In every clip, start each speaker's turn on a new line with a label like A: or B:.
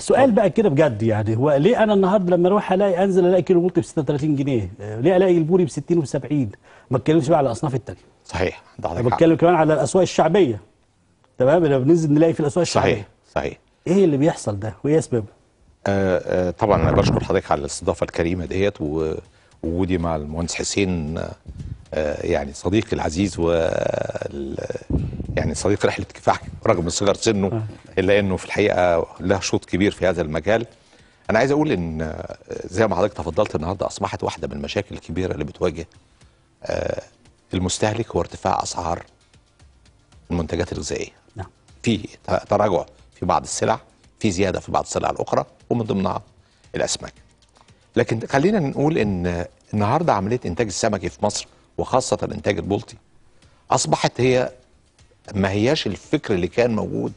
A: سؤال آه. بقى كده بجد يعني هو ليه انا النهارده لما اروح الاقي انزل الاقي كيلو بولت ب 36 جنيه آه، ليه الاقي البوري ب 60 و70 ما اتكلمش بقى على الاصناف الثانيه صحيح ده حضرتك بتكلم كمان على الاسواق الشعبيه تمام لما بننزل نلاقي في الاسواق الشعبيه صحيح صحيح ايه اللي بيحصل ده وايه اسبابه آه آه طبعا انا بشكر حضرتك على الاستضافه الكريمه ديت ووجودي مع المهندس حسين آه, آه، يعني صديقي العزيز و يعني صديق رحله كفاحك رغم صغر سنه آه. الا انه في الحقيقه له شوط كبير في هذا المجال انا عايز اقول ان آه، زي ما حضرتك تفضلت النهارده اصبحت واحده من المشاكل الكبيره اللي بتواجه آه، المستهلك هو ارتفاع اسعار المنتجات الغذائيه نعم في تراجع في بعض السلع في زياده في بعض السلع الاخرى ومن ضمنها الاسماك لكن خلينا نقول ان النهارده عمليه انتاج السمكي في مصر وخاصه الانتاج البلطي اصبحت هي ما هياش الفكر اللي كان موجود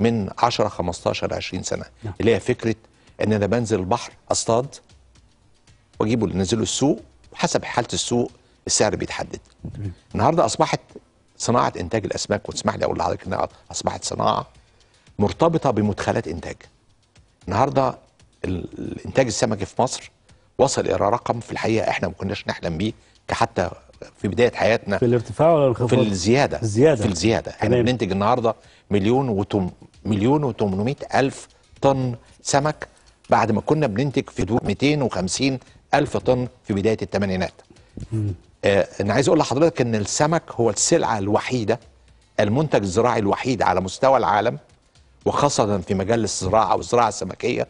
A: من 10 15 20 سنه نعم. اللي هي فكره ان انا بنزل البحر اصطاد واجيبه انزله السوق وحسب حاله السوق السعر بيتحدد النهارده اصبحت صناعه انتاج الاسماك وتسمح لي اقول لحضرتك انها اصبحت صناعه مرتبطه بمدخلات انتاج النهارده الانتاج السمكي في مصر وصل الى رقم في الحقيقه احنا ما كناش نحلم بيه كحتى في بدايه حياتنا في الارتفاع ولا الانخفاض؟ في الزياده الزياده في الزياده احنا يعني بننتج النهارده مليون وتم مليون و800 الف طن سمك بعد ما كنا بننتج في حدود 250 الف طن في بدايه الثمانينات. آه انا عايز اقول لحضرتك ان السمك هو السلعه الوحيده المنتج الزراعي الوحيد على مستوى العالم وخاصه في مجال الزراعه والزراعه السمكيه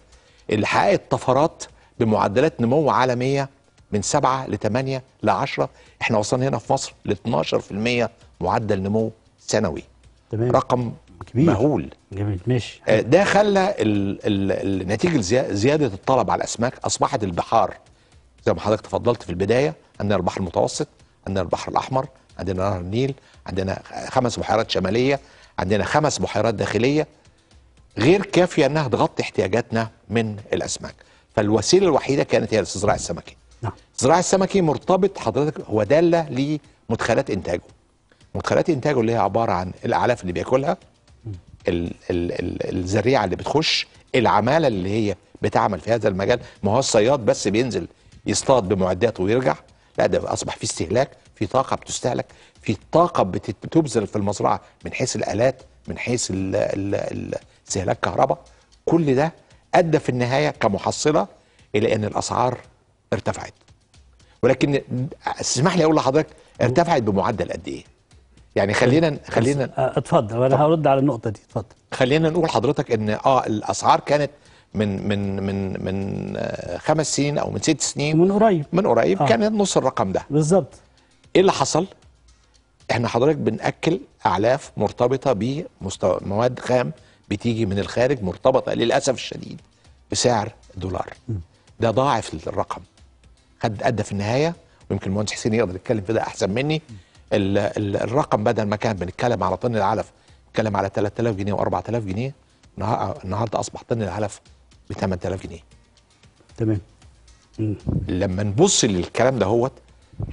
A: اللي حققت طفرات بمعدلات نمو عالميه من 7 ل 8 ل 10 احنا وصلنا هنا في مصر ل 12% معدل نمو سنوي تمام. رقم كبير مهول جميل ماشي آه، ده خلى نتيجه زياده الطلب على الاسماك اصبحت البحار زي ما حضرتك تفضلت في البدايه عندنا البحر المتوسط عندنا البحر الاحمر عندنا نهر النيل عندنا خمس بحيرات شماليه عندنا خمس بحيرات داخليه غير كافيه انها تغطي احتياجاتنا من الاسماك فالوسيله الوحيده كانت هي الاستزراع السمكي الزراعي السمكي مرتبط حضرتك هو داله لمدخلات انتاجه مدخلات انتاجه اللي هي عباره عن الاعلاف اللي بياكلها ال ال الزريعه اللي بتخش العماله اللي هي بتعمل في هذا المجال ما هو الصياد بس بينزل يصطاد بمعداته ويرجع لا ده اصبح في استهلاك في طاقه بتستهلك في طاقه بتبذل في المزرعه من حيث الالات من حيث استهلاك كهرباء كل ده ادى في النهايه كمحصله الى ان الاسعار ارتفعت ولكن اسمح لي اقول لحضرتك ارتفعت بمعدل قد ايه؟ يعني خلينا خلينا آه، اتفضل انا هرد على النقطه دي اتفضل خلينا نقول حضرتك ان اه الاسعار كانت من من من من آه، خمس سنين او من ست سنين من قريب من قريب آه. كانت نص الرقم ده بالظبط ايه اللي حصل؟ احنا حضرتك بناكل اعلاف مرتبطه بمستوى مواد خام بتيجي من الخارج مرتبطه للاسف الشديد بسعر دولار ده ضاعف الرقم قد ادى في النهايه ويمكن المهندس حسين يقدر يتكلم في ده احسن مني الـ الـ الرقم بدل ما كان بنتكلم على طن العلف بنتكلم على 3000 جنيه و4000 جنيه النهارده اصبح طن العلف ب 8000 جنيه تمام لما نبص للكلام ده هوت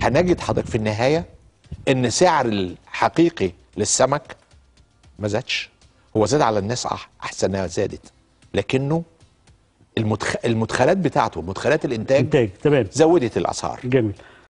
A: هنجد حضرتك في النهايه ان سعر الحقيقي للسمك ما زادش هو زاد على الناس احسن انها زادت لكنه المدخ... المدخلات بتاعته مدخلات الانتاج انتاج تمام زودت الاسعار جميل